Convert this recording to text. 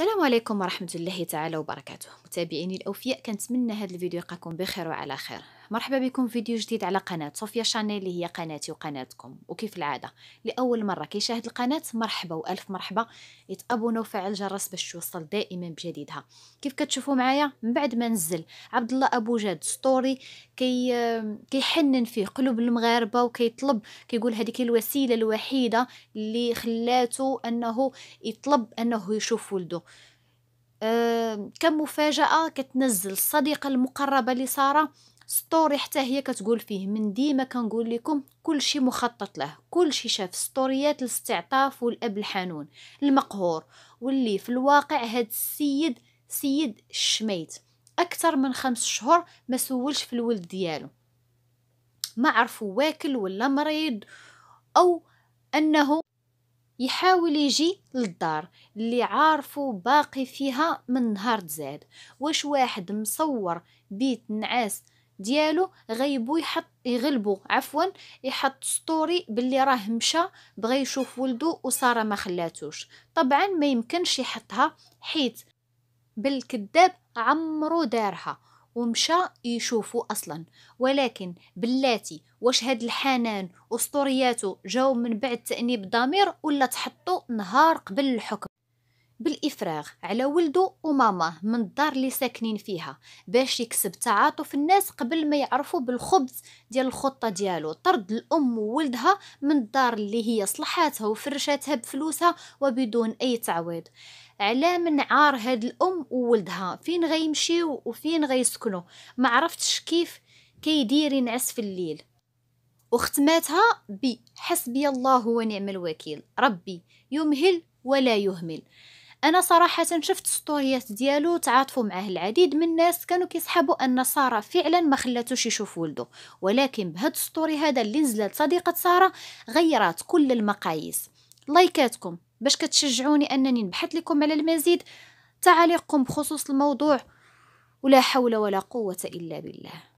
السلام عليكم ورحمة الله تعالى وبركاته متابعيني الأوفياء كنتمنى هذا الفيديو يلقاكم بخير وعلى خير مرحبا بكم فيديو جديد على قناة صوفيا شانيل اللي هي قناتي وقناتكم وكيف العادة لأول مرة كيشاهد القناة مرحبا وألف مرحبا يتأبونا وفعل الجرس باش يوصل دائما بجديدها كيف كتشوفوا معايا من بعد ما نزل عبد الله أبو جاد ستوري كي كيحنن فيه قلوب المغاربة وكيطلب كيقول هذيك الوسيلة الوحيدة اللي خلاته أنه يطلب أنه يشوف ولده أه كمفاجأة كتنزل الصديقة المقربة لسارة ستوري حتى هي كتقول فيه من ديما كنقول لكم كل شيء مخطط له كل شيء شاف ستوريات الاستعطاف والاب الحنون المقهور واللي في الواقع هاد السيد سيد الشميت اكثر من خمس شهور ما سولش في الولد ديالو ما عرفوا واكل ولا مريض او انه يحاول يجي للدار اللي عارفو باقي فيها من نهار تزاد واش واحد مصور بيت نعاس ديالو غيبو يحط يغلبو عفوا يحط ستوري باللي راه مشى بغا يشوف ولدو وساره ما خلاتوش طبعا ما يمكنش يحطها حيت بالكذاب عمرو دارها ومشى يشوفو اصلا ولكن بلاتي واش هاد الحنان وسطورياتو جاو من بعد تانيب ضمير ولا تحطو نهار قبل الحكم الافراغ على ولده وماماه من الدار اللي ساكنين فيها باش يكسب تعاطف الناس قبل ما يعرفوا بالخبز ديال الخطه ديالو طرد الام وولدها من الدار اللي هي صلحاتها وفرشاتها بفلوسها وبدون اي تعويض على عار هاد الام وولدها فين غيمشيو وفين غيسكنوا ما عرفتش كيف كيدير ينعس في الليل وختماتها بحسبي الله ونعم الوكيل ربي يمهل ولا يهمل انا صراحه شفت ستوريات ديالو تعاطفوا معاه العديد من الناس كانوا كيسحبوا ان ساره فعلا ما خلاتوش يشوف ولده ولكن بهاد ستوري هذا اللي نزلت صديقه ساره غيرات كل المقاييس لايكاتكم باش كتشجعوني انني نبحث لكم على المزيد تعاليقكم بخصوص الموضوع ولا حول ولا قوه الا بالله